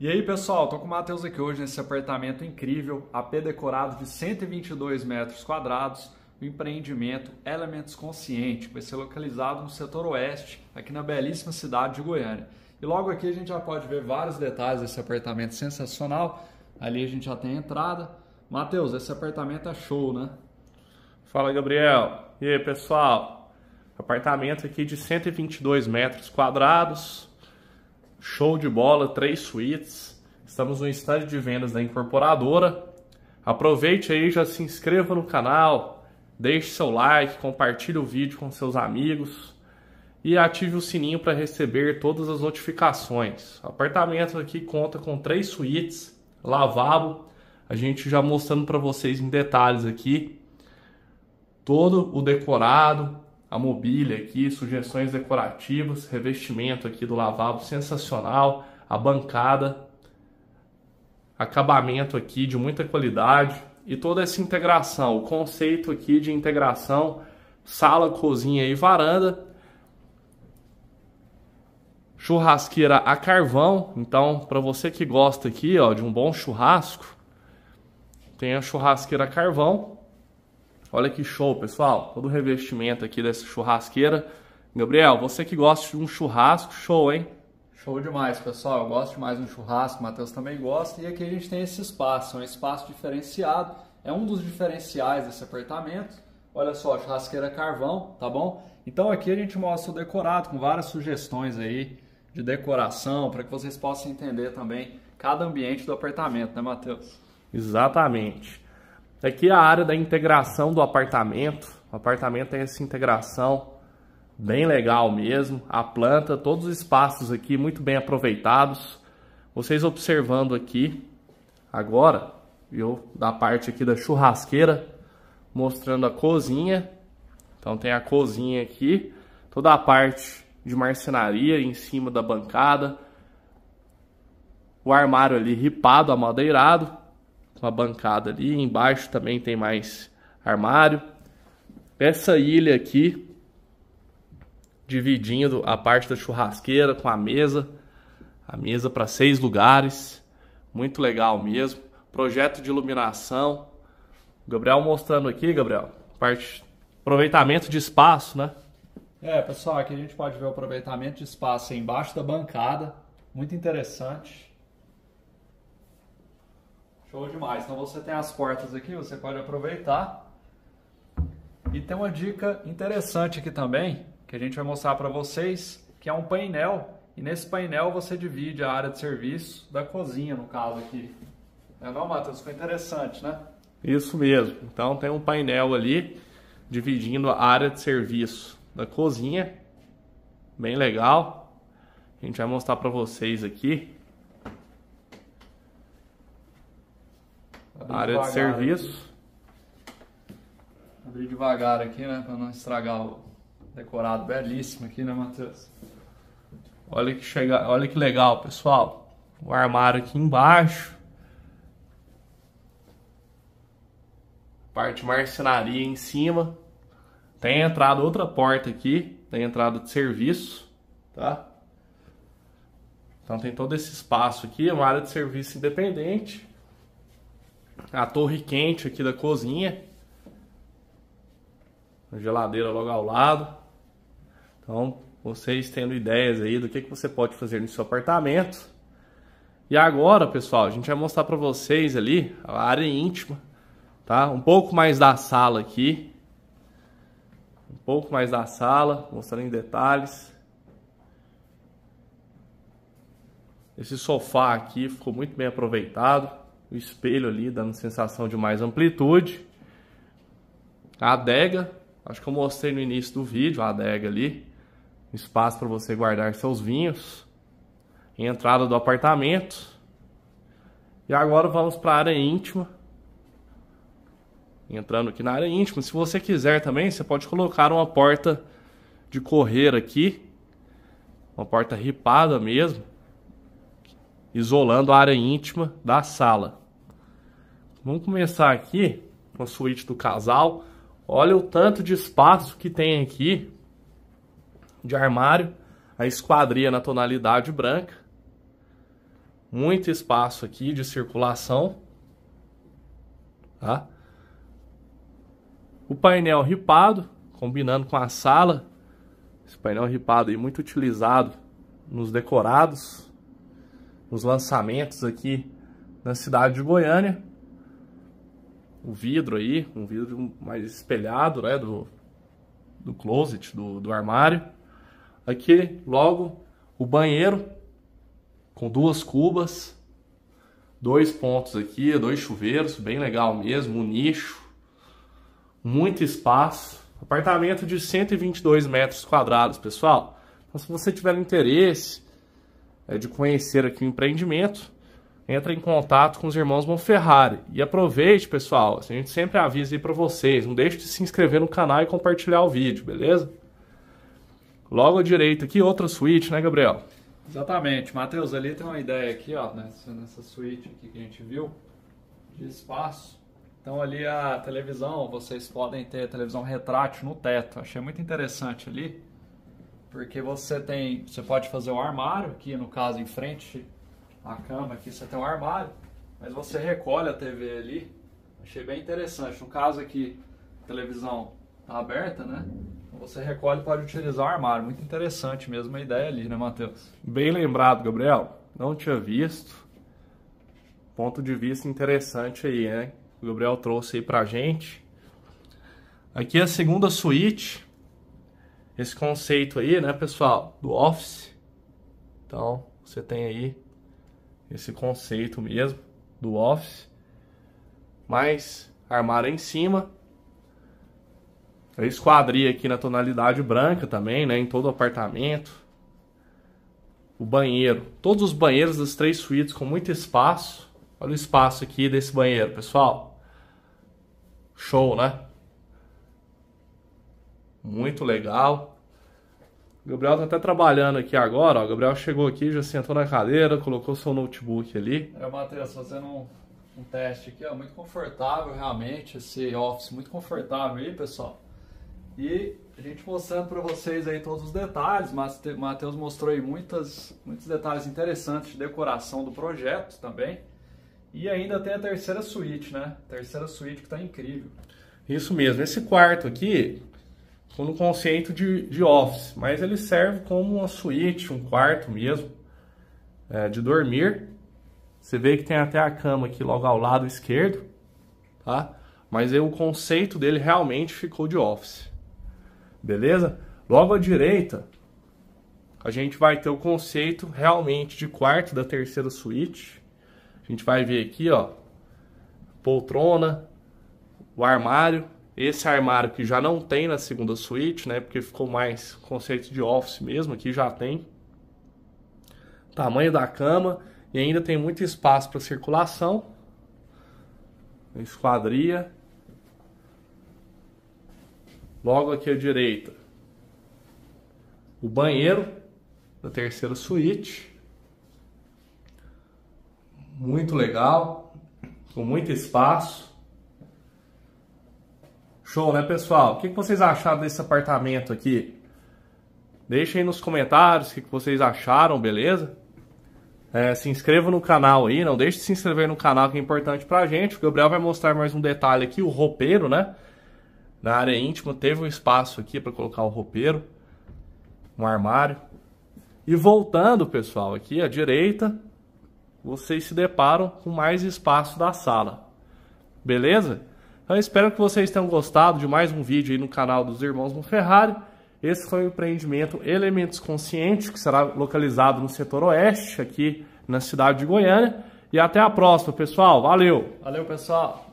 E aí pessoal, tô com o Matheus aqui hoje nesse apartamento incrível, AP decorado de 122 metros quadrados, o empreendimento Elementos Consciente, vai ser localizado no setor oeste, aqui na belíssima cidade de Goiânia. E logo aqui a gente já pode ver vários detalhes desse apartamento sensacional, ali a gente já tem a entrada. Matheus, esse apartamento é show, né? Fala Gabriel, e aí pessoal, apartamento aqui de 122 metros quadrados, Show de bola, três suítes. Estamos no estande de vendas da incorporadora. Aproveite aí, já se inscreva no canal, deixe seu like, compartilhe o vídeo com seus amigos e ative o sininho para receber todas as notificações. O apartamento aqui conta com três suítes, lavabo. A gente já mostrando para vocês em detalhes aqui todo o decorado, a mobília aqui, sugestões decorativas, revestimento aqui do lavabo sensacional, a bancada, acabamento aqui de muita qualidade e toda essa integração, o conceito aqui de integração sala, cozinha e varanda. Churrasqueira a carvão, então para você que gosta aqui, ó, de um bom churrasco, tem a churrasqueira a carvão Olha que show, pessoal. Todo o revestimento aqui dessa churrasqueira. Gabriel, você que gosta de um churrasco, show, hein? Show demais, pessoal. Eu gosto demais de um churrasco, o Matheus também gosta. E aqui a gente tem esse espaço, é um espaço diferenciado. É um dos diferenciais desse apartamento. Olha só, churrasqueira carvão, tá bom? Então aqui a gente mostra o decorado com várias sugestões aí de decoração para que vocês possam entender também cada ambiente do apartamento, né, Matheus? Exatamente. Aqui é a área da integração do apartamento. O apartamento tem essa integração bem legal mesmo. A planta, todos os espaços aqui muito bem aproveitados. Vocês observando aqui agora, eu da parte aqui da churrasqueira, mostrando a cozinha. Então tem a cozinha aqui, toda a parte de marcenaria em cima da bancada. O armário ali ripado, amadeirado uma bancada ali. Embaixo também tem mais armário. Essa ilha aqui, dividindo a parte da churrasqueira com a mesa. A mesa para seis lugares. Muito legal mesmo. Projeto de iluminação. O Gabriel mostrando aqui, Gabriel. Parte aproveitamento de espaço, né? É, pessoal, aqui a gente pode ver o aproveitamento de espaço embaixo da bancada. Muito interessante. Show demais. Então você tem as portas aqui, você pode aproveitar. E tem uma dica interessante aqui também, que a gente vai mostrar para vocês, que é um painel. E nesse painel você divide a área de serviço da cozinha, no caso aqui. Não é não, Matheus? Ficou interessante, né? Isso mesmo. Então tem um painel ali dividindo a área de serviço da cozinha. Bem legal. A gente vai mostrar para vocês aqui. área de serviço. Aqui. Abrir devagar aqui, né? Pra não estragar o decorado belíssimo aqui, né, Matheus? Olha que, chega... Olha que legal, pessoal. O armário aqui embaixo. Parte marcenaria em cima. Tem entrada outra porta aqui. Tem entrada de serviço, tá? Então tem todo esse espaço aqui, é uma área de serviço independente a torre quente aqui da cozinha. A geladeira logo ao lado. Então, vocês tendo ideias aí do que, que você pode fazer no seu apartamento. E agora, pessoal, a gente vai mostrar para vocês ali a área íntima, tá? Um pouco mais da sala aqui. Um pouco mais da sala, mostrando em detalhes. Esse sofá aqui ficou muito bem aproveitado o espelho ali dando sensação de mais amplitude. A adega, acho que eu mostrei no início do vídeo, a adega ali, espaço para você guardar seus vinhos, entrada do apartamento. E agora vamos para a área íntima. Entrando aqui na área íntima, se você quiser também, você pode colocar uma porta de correr aqui, uma porta ripada mesmo, isolando a área íntima da sala. Vamos começar aqui com a suíte do casal. Olha o tanto de espaço que tem aqui de armário. A esquadria na tonalidade branca. Muito espaço aqui de circulação. Tá? O painel ripado, combinando com a sala. Esse painel ripado é muito utilizado nos decorados, nos lançamentos aqui na cidade de Goiânia o vidro aí, um vidro mais espelhado, né, do, do closet, do, do armário. Aqui, logo, o banheiro com duas cubas, dois pontos aqui, dois chuveiros, bem legal mesmo, um nicho, muito espaço. Apartamento de 122 metros quadrados, pessoal. Então, se você tiver interesse é, de conhecer aqui o empreendimento, entra em contato com os irmãos Monferrari. E aproveite, pessoal, assim, a gente sempre avisa aí para vocês, não deixe de se inscrever no canal e compartilhar o vídeo, beleza? Logo à direita aqui, outra suíte, né, Gabriel? Exatamente. Matheus, ali tem uma ideia aqui, ó, nessa, nessa suíte aqui que a gente viu, de espaço. Então ali a televisão, vocês podem ter televisão retrátil no teto. Achei muito interessante ali, porque você tem, você pode fazer o um armário aqui, no caso, em frente a cama aqui, você tem um armário, mas você recolhe a TV ali. Achei bem interessante. No caso aqui, a televisão tá aberta, né? Então você recolhe e pode utilizar o armário. Muito interessante mesmo a ideia ali, né, Matheus? Bem lembrado, Gabriel. Não tinha visto. Ponto de vista interessante aí, né? O Gabriel trouxe aí pra gente. Aqui é a segunda suíte. Esse conceito aí, né, pessoal? Do Office. Então, você tem aí esse conceito mesmo do Office. Mas armário em cima. Eu esquadria aqui na tonalidade branca também, né, em todo o apartamento. O banheiro, todos os banheiros das três suítes com muito espaço. Olha o espaço aqui desse banheiro, pessoal. Show, né? Muito legal. Gabriel tá até trabalhando aqui agora, ó. O Gabriel chegou aqui, já sentou na cadeira, colocou seu notebook ali. É, Matheus, fazendo um, um teste aqui, ó. Muito confortável, realmente, esse office muito confortável aí, pessoal. E a gente mostrando para vocês aí todos os detalhes, mas Matheus mostrou aí muitas, muitos detalhes interessantes de decoração do projeto também. E ainda tem a terceira suíte, né? terceira suíte que está incrível. Isso mesmo. Esse quarto aqui, no conceito de, de office, mas ele serve como uma suíte, um quarto mesmo, é, de dormir. Você vê que tem até a cama aqui logo ao lado esquerdo, tá? Mas aí, o conceito dele realmente ficou de office, beleza? Logo à direita, a gente vai ter o conceito realmente de quarto da terceira suíte. A gente vai ver aqui, ó, poltrona, o armário, esse armário que já não tem na segunda suíte, né? Porque ficou mais conceito de office mesmo, aqui já tem. Tamanho da cama e ainda tem muito espaço para circulação. Esquadria. Logo aqui à direita, o banheiro da terceira suíte. Muito legal, com muito espaço. Show, né, pessoal? O que vocês acharam desse apartamento aqui? Deixem aí nos comentários o que vocês acharam, beleza? É, se inscreva no canal aí, não deixe de se inscrever no canal que é importante pra gente. O Gabriel vai mostrar mais um detalhe aqui, o roupeiro, né? Na área íntima teve um espaço aqui para colocar o roupeiro, um armário. E voltando, pessoal, aqui à direita, vocês se deparam com mais espaço da sala. Beleza? Então espero que vocês tenham gostado de mais um vídeo aí no canal dos Irmãos no Ferrari. Esse foi o empreendimento Elementos Conscientes, que será localizado no setor oeste, aqui na cidade de Goiânia. E até a próxima, pessoal. Valeu! Valeu, pessoal!